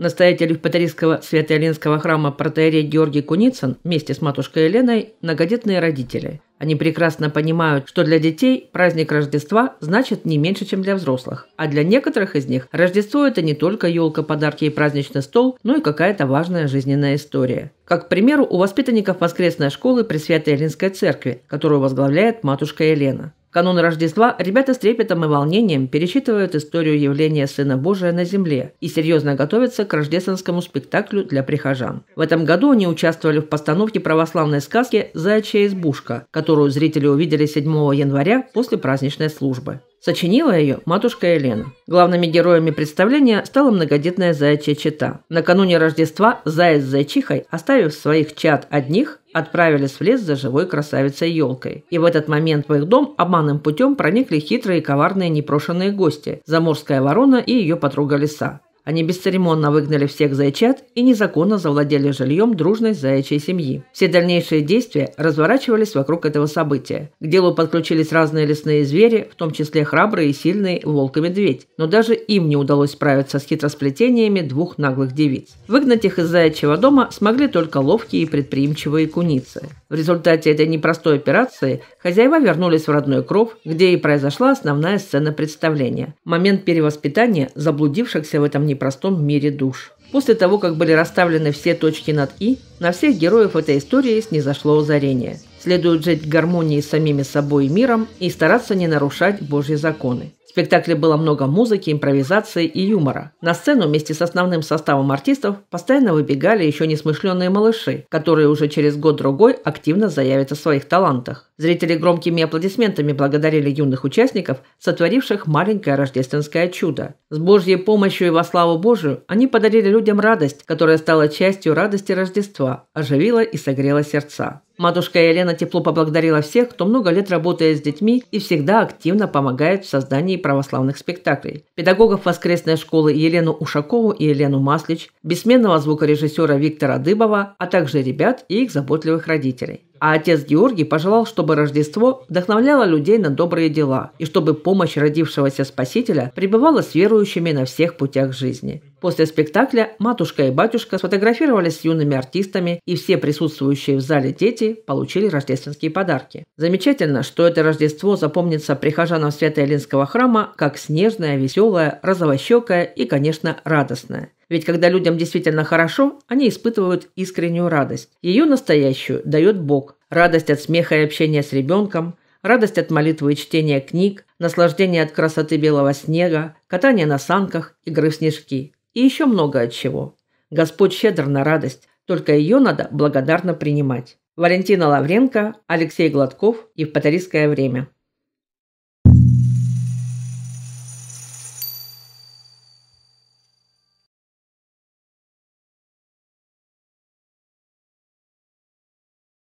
Настоятель Патерийского Свято-Еленского храма протеерей Георгий Куницын вместе с матушкой Еленой – многодетные родители. Они прекрасно понимают, что для детей праздник Рождества значит не меньше, чем для взрослых. А для некоторых из них Рождество – это не только елка, подарки и праздничный стол, но и какая-то важная жизненная история. Как, к примеру, у воспитанников воскресной школы при Святой Еленской церкви, которую возглавляет матушка Елена канун Рождества ребята с трепетом и волнением перечитывают историю явления Сына Божия на земле и серьезно готовятся к рождественскому спектаклю для прихожан. В этом году они участвовали в постановке православной сказки «Заячья избушка», которую зрители увидели 7 января после праздничной службы. Сочинила ее матушка Елена. Главными героями представления стала многодетная заячья чета. Накануне Рождества заяц с зайчихой, оставив своих чад одних, отправились в лес за живой красавицей елкой. И в этот момент в их дом обманным путем проникли хитрые и коварные непрошенные гости – заморская ворона и ее подруга лиса. Они бесцеремонно выгнали всех зайчат и незаконно завладели жильем дружной заячьей семьи. Все дальнейшие действия разворачивались вокруг этого события. К делу подключились разные лесные звери, в том числе храбрые и сильные волк-медведь, и но даже им не удалось справиться с хитросплетениями двух наглых девиц. Выгнать их из заячьего дома смогли только ловкие и предприимчивые куницы. В результате этой непростой операции хозяева вернулись в родной кров, где и произошла основная сцена представления – момент перевоспитания заблудившихся в этом непростом мире душ. После того, как были расставлены все точки над «и», на всех героев этой истории снизошло озарение. Следует жить в гармонии с самими собой и миром и стараться не нарушать Божьи законы. В спектакле было много музыки, импровизации и юмора. На сцену вместе с основным составом артистов постоянно выбегали еще несмышленные малыши, которые уже через год-другой активно заявят о своих талантах. Зрители громкими аплодисментами благодарили юных участников, сотворивших маленькое рождественское чудо. С Божьей помощью и во славу Божию они подарили людям радость, которая стала частью радости Рождества, оживила и согрела сердца. Матушка Елена тепло поблагодарила всех, кто много лет работает с детьми и всегда активно помогает в создании православных спектаклей. Педагогов воскресной школы Елену Ушакову и Елену Маслич, бессменного звукорежиссера Виктора Дыбова, а также ребят и их заботливых родителей а отец Георгий пожелал, чтобы Рождество вдохновляло людей на добрые дела и чтобы помощь родившегося Спасителя пребывала с верующими на всех путях жизни. После спектакля матушка и батюшка сфотографировались с юными артистами, и все присутствующие в зале дети получили рождественские подарки. Замечательно, что это Рождество запомнится прихожанам Свято-Элинского храма как снежное, веселое, розовощекое и, конечно, радостное. Ведь когда людям действительно хорошо, они испытывают искреннюю радость. Ее настоящую дает Бог. Радость от смеха и общения с ребенком, радость от молитвы и чтения книг, наслаждение от красоты белого снега, катания на санках, игры в снежки. И еще много от чего. Господь щедр на радость, только ее надо благодарно принимать. Валентина Лавренко, Алексей Гладков, Евпаторийское время.